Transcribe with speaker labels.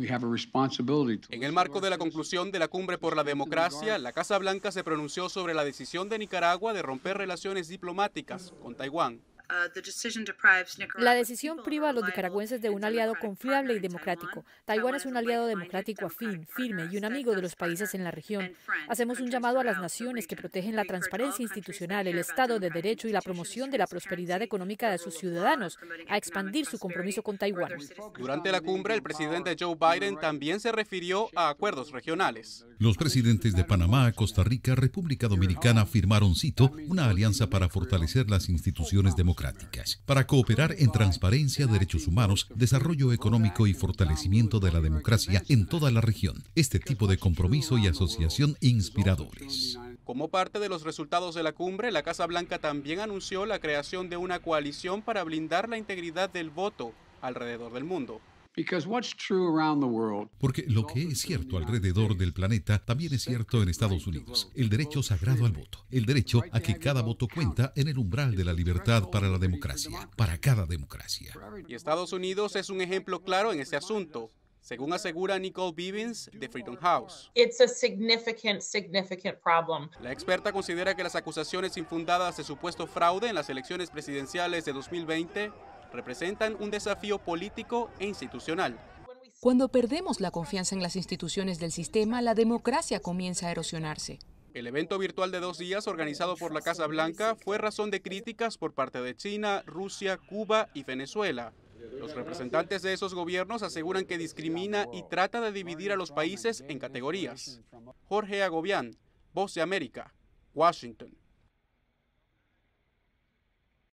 Speaker 1: En el marco de la conclusión de la Cumbre por la Democracia, la Casa Blanca se pronunció sobre la decisión de Nicaragua de romper relaciones diplomáticas con Taiwán. Uh,
Speaker 2: la decisión priva a los nicaragüenses de un aliado confiable y democrático. Taiwán es un aliado democrático afín, firme y un amigo de los países en la región. Hacemos un llamado a las naciones que protegen la transparencia institucional, el Estado de Derecho y la promoción de la prosperidad económica de sus ciudadanos a expandir su compromiso con Taiwán.
Speaker 1: Durante la cumbre, el presidente Joe Biden también se refirió a acuerdos regionales.
Speaker 3: Los presidentes de Panamá, Costa Rica, República Dominicana firmaron, cito, una alianza para fortalecer las instituciones democráticas para cooperar en transparencia, derechos humanos, desarrollo económico y fortalecimiento de la democracia en toda la región. Este tipo de compromiso y asociación inspiradores.
Speaker 1: Como parte de los resultados de la cumbre, la Casa Blanca también anunció la creación de una coalición para blindar la integridad del voto alrededor del mundo.
Speaker 3: Porque lo que es cierto alrededor del planeta también es cierto en Estados Unidos. El derecho sagrado al voto. El derecho a que cada voto cuenta en el umbral de la libertad para la democracia. Para cada democracia.
Speaker 1: Y Estados Unidos es un ejemplo claro en ese asunto. Según asegura Nicole Bivens de Freedom House. It's a significant, significant La experta considera que las acusaciones infundadas de supuesto fraude en las elecciones presidenciales de 2020 representan un desafío político e institucional.
Speaker 2: Cuando perdemos la confianza en las instituciones del sistema, la democracia comienza a erosionarse.
Speaker 1: El evento virtual de dos días organizado por la Casa Blanca fue razón de críticas por parte de China, Rusia, Cuba y Venezuela. Los representantes de esos gobiernos aseguran que discrimina y trata de dividir a los países en categorías. Jorge Agobián, Voz de América, Washington.